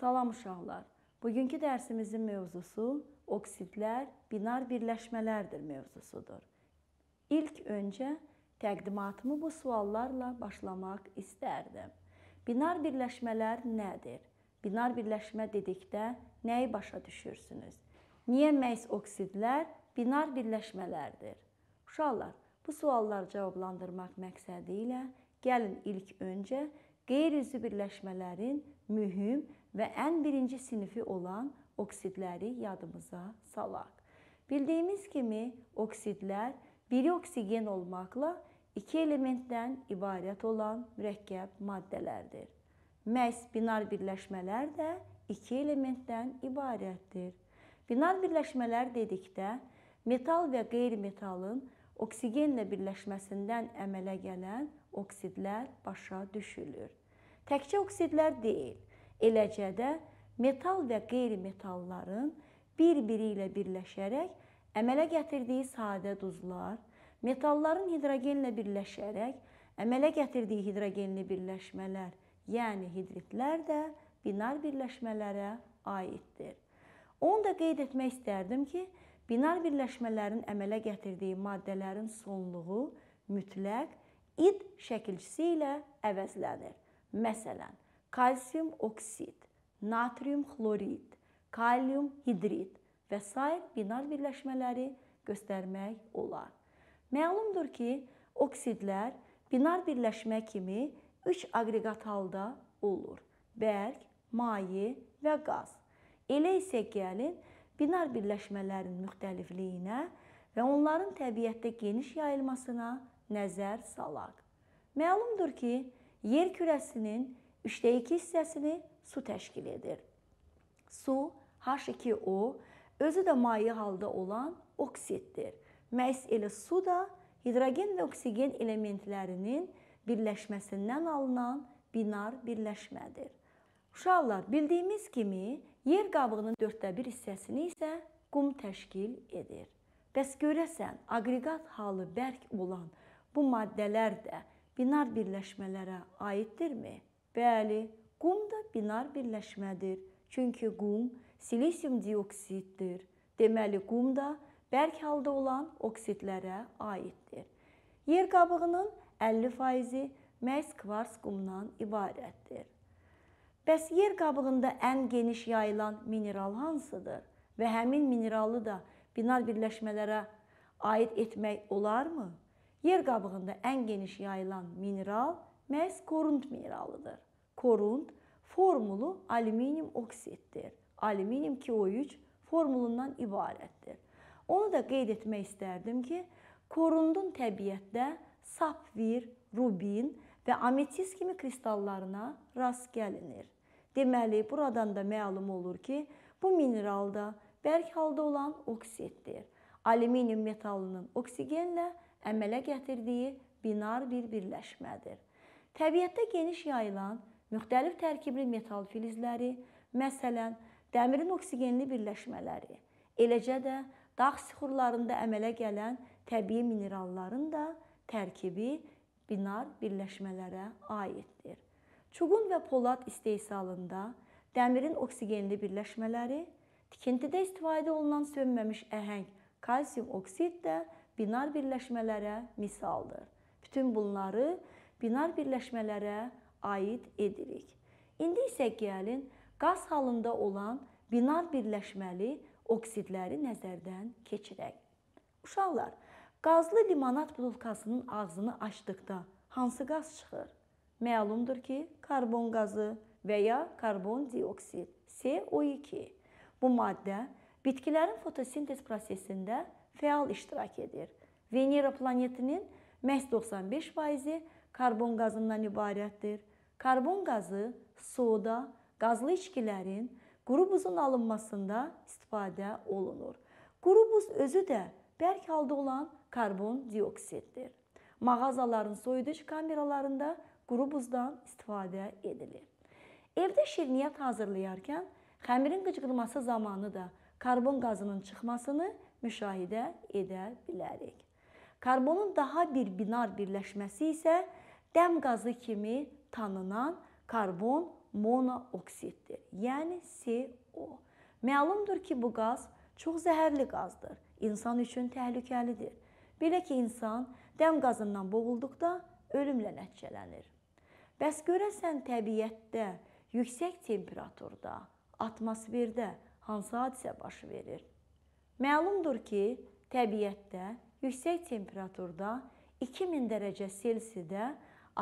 Salam uşaqlar. Bugünkü dərsimizin mövzusu oksidlər, binar birləşmələrdir mövzusudur. İlk öncə təqdimatımı bu suallarla başlamaq istərdim. Binar birləşmələr nədir? Binar birləşmə dedikdə nəyi başa düşürsünüz? Niyə məhz oksidlər binar birləşmələrdir? Uşaqlar, bu sualları cavablandırmaq məqsədi ilə Gəlin ilk öncə qeyri-üzvi birləşmələrin mühüm və ən birinci sinifi olan oksidləri yadımıza salaq. Bildiyimiz kimi oksidlər biri oksigen olmaqla iki elementdən ibarət olan mürəkkəb maddələrdir. Məhz binar birləşmələr də iki elementdən ibarətdir. Binar birləşmələr dedikdə metal və qeyri-metalın oksigenlə birləşməsindən əmələ gələn oksidlər başa düşülür. Təkcə oksidlər deyil, eləcə də metal və qeyri-metalların bir-biri ilə birləşərək əmələ gətirdiyi sadə duzlar, metalların hidrogenlə birləşərək əmələ gətirdiyi hidrogenli birləşmələr, yəni hidritlər də binar birləşmələrə aiddir. Onu da qeyd etmək istərdim ki, binar birləşmələrin əmələ gətirdiyi maddələrin sonluğu mütləq id şəkilçisi ilə əvəzlənir. Məsələn, kalsium oksid, natrium xlorid, kalium hidrid və s. binar birləşmələri göstərmək olar. Məlumdur ki, oksidlər binar birləşmə kimi 3 aqreqat halda olur: bərk, maye və qaz. Elə isə gəlin binar birləşmələrin müxtəlifliyinə və onların təbiətdə geniş yayılmasına nəzər salaq. Məlumdur ki, yer kürəsinin 3də 2 hissəsini su təşkil edir. Su H2O özü də maye halda olan oksiddir. Məhz elə su da hidrogen və oksigen elementlərinin birləşməsindən alınan binar birləşmədir. Uşaqlar, bildiyimiz kimi yer qabığının 4də 1 hissəsini isə qum təşkil edir. Bəs görəsən, aqreqat halı bərk olan Bu maddələr də binar birləşmələrə aiddirmi? Bəli, qum da binar birləşmədir. Çünki qum silisium dioksiddir. Deməli, qum da bərk halda olan oksidlərə aiddir. Yer qabığının 50% məhz kvars qumdan ibarətdir. Bəs yer qabığında ən geniş yayılan mineral hansıdır və həmin mineralı da binar birləşmələrə aid etmək olarmı? Yer qabığında ən geniş yayılan mineral məhz korund mineralıdır. Korund formulu alüminium oksiddir. Alüminium 2O3 formulundan ibarətdir. Onu da qeyd etmək istərdim ki, korundun təbiətdə sapfir, rubin və ametist kimi kristallarına rast gəlinir. Deməli, buradan da məlum olur ki, bu mineral da bərk halda olan oksiddir alüminium metalının oksigenlə əmələ gətirdiyi binar bir birləşmədir. Təbiətdə geniş yayılan müxtəlif tərkibli metal filizləri, məsələn, dəmirin oksigenli birləşmələri, eləcə də dağ süxurlarında əmələ gələn təbii mineralların da tərkibi binar birləşmələrə aiddir. Çuğun və polad istehsalında dəmirin oksigenli birləşmələri, tikintidə istifadə olunan sönməmiş əhəng Kalsium oksid də binar birləşmələrə misaldır. Bütün bunları binar birləşmələrə aid edirik. İndi isə gəlin qaz halında olan binar birləşməli oksidləri nəzərdən keçirək. Uşaqlar, qazlı limonad butulkasının ağzını açdıqda hansı qaz çıxır? Məlumdur ki, karbon qazı və ya karbon dioksid, CO2. Bu maddə bitkilərin fotosintez prosesində fəal iştirak edir. Venera planetinin məhz 95%-i karbon qazından ibarətdir. Karbon qazı soda, qazlı içkilərin quru buzun alınmasında istifadə olunur. Quru buz özü də bərk halda olan karbon dioksiddir. Mağazaların soyuduc kameralarında quru buzdan istifadə edilir. Evdə şirniyyat hazırlayarkən xəmirin qıcqırması zamanı da karbon qazının çıxmasını müşahidə edə bilərik. Karbonun daha bir binar birləşməsi isə dəm qazı kimi tanınan karbon monooksiddir, yəni CO. Məlumdur ki, bu qaz çox zəhərli qazdır, insan üçün təhlükəlidir. Belə ki, insan dəm qazından boğulduqda ölümlə nəticələnir. Bəs görəsən təbiətdə yüksək temperaturda, atmosferdə hansı hadisə baş verir? Məlumdur ki, təbiətdə yüksək temperaturda 2000 dərəcə Selsidə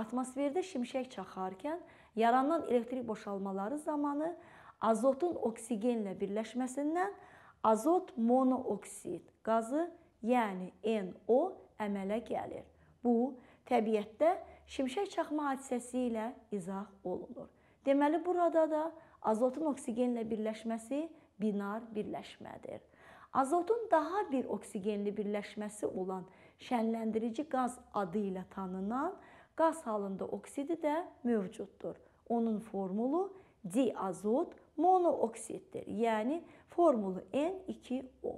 atmosferdə şimşək çaxarkən yaranan elektrik boşalmaları zamanı azotun oksigenlə birləşməsindən azot monooksid qazı, yəni NO əmələ gəlir. Bu təbiətdə şimşək çaxma hadisəsi ilə izah olunur. Deməli burada da azotun oksigenlə birləşməsi binar birləşmədir. Azotun daha bir oksigenli birləşməsi olan şənləndirici qaz adı ilə tanınan qaz halında oksidi də mövcuddur. Onun formulu diazot monooksiddir. Yəni formulu N2O.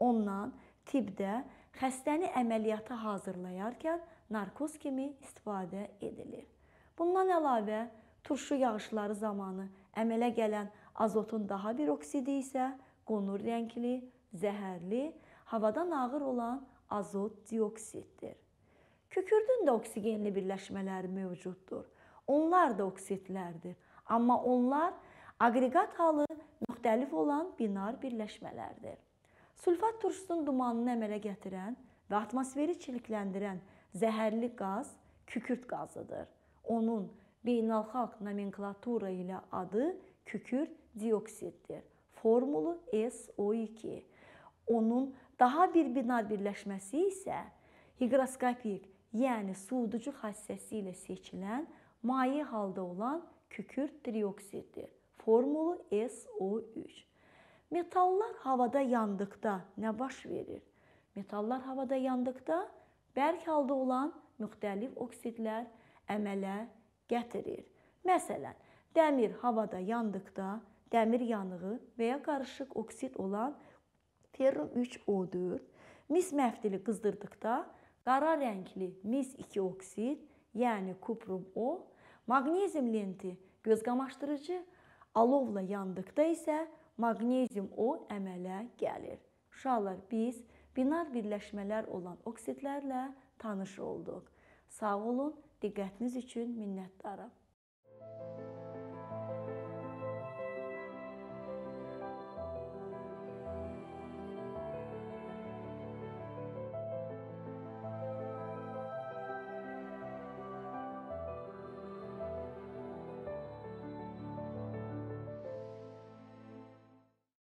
Ondan tibbdə xəstəni əməliyyata hazırlayarkən narkoz kimi istifadə edilir. Bundan əlavə turşu yağışları zamanı əmələ gələn Azotun daha bir oksidi isə qonur rəngli, zəhərli, havadan ağır olan azot dioksiddir. Kükürdün də oksigenli birləşmələri mövcuddur. Onlar da oksidlərdir, amma onlar aqreqat halı müxtəlif olan binar birləşmələrdir. Sulfat turşusunun dumanını əmələ gətirən və atmosferi çirkləndirən zəhərli qaz kükürt qazıdır. Onun beynəlxalq nomenklatura ilə adı kükür dioksiddir. Formulu SO2. Onun daha bir bina birləşməsi isə higroskopik, yəni suuducu xassəsi ilə seçilən maye halda olan kükür trioksiddir. Formulu SO3. Metallar havada yandıqda nə baş verir? Metallar havada yandıqda bərk halda olan müxtəlif oksidlər əmələ gətirir. Məsələn, dəmir havada yandıqda dəmir yanığı və ya qarışıq oksid olan ferrum 3O4 mis məftili qızdırdıqda qara rəngli mis 2 oksid, yəni kuprum O, maqnezium lenti göz qamaşdırıcı alovla yandıqda isə maqnezium O əmələ gəlir. Uşaqlar, biz binar birləşmələr olan oksidlərlə tanış olduq. Sağ olun. Diqqətiniz üçün minnətdaram.